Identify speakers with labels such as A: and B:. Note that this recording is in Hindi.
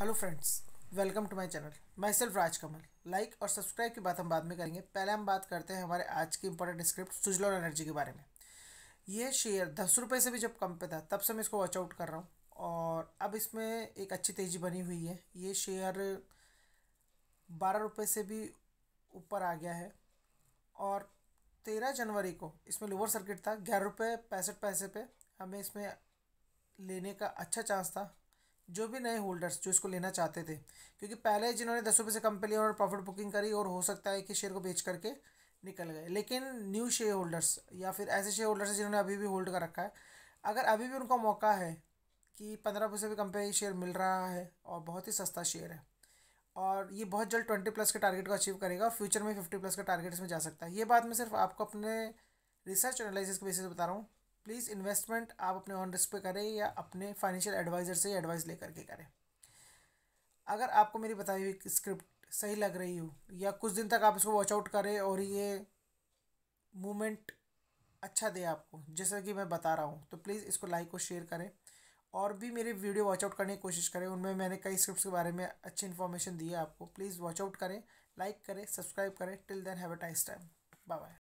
A: hello friends welcome to my channel myself Rajkamal like और सब्सक्राइब की बात हम बाद में करेंगे पहले हम बात करते हैं हमारे आज की इंपॉर्टेंट स्क्रिप्ट सुजलॉन एनर्जी के बारे में ये शेयर दस रुपये से भी जब कम पे था तब से मैं इसको वॉच आउट कर रहा हूँ और अब इसमें एक अच्छी तेज़ी बनी हुई है ये शेयर बारह रुपये से भी ऊपर आ गया है और तेरह जनवरी को इसमें लोअर सर्किट था ग्यारह रुपये पैंसठ पैसे पे हमें इसमें लेने का अच्छा चांस था जो भी नए होल्डर्स जो इसको लेना चाहते थे क्योंकि पहले जिन्होंने दस रुपये से कम पे लिया उन्होंने प्रॉफिट बुकिंग करी और हो सकता है कि शेयर को बेच करके निकल गए लेकिन न्यू शेयर होल्डर्स या फिर ऐसे शेयर होल्डर्स जिन्होंने अभी भी होल्ड कर रखा है अगर अभी भी उनका मौका है कि पंद्रह रुपये से भी कम पे शेयर मिल रहा है और बहुत ही सस्ता शेयर है और ये बहुत जल्द ट्वेंटी प्लस के टारगेट को अचीव करेगा और फ्यूचर में फिफ्टी प्लस के टारगेट्स में जा सकता है ये बात मैं सिर्फ आपको अपने रिसर्च एनालिसिस के बेसिस बता रहा हूँ प्लीज़ इन्वेस्टमेंट आप अपने ऑन रिस्क पे करें या अपने फाइनेंशियल एडवाइज़र से एडवाइस ले करके करें अगर आपको मेरी बताई हुई स्क्रिप्ट सही लग रही हो या कुछ दिन तक आप इसको वॉच आउट करें और ये मूवमेंट अच्छा दे आपको जैसा कि मैं बता रहा हूँ तो प्लीज़ इसको लाइक और शेयर करें और भी मेरे वीडियो वॉच आउट करने की कोशिश करें उनमें मैंने कई स्क्रिप्ट्स के बारे में अच्छी इन्फॉर्मेशन दी है आपको प्लीज़ वॉच आउट करें लाइक करें सब्सक्राइब करें till then have a time bye bye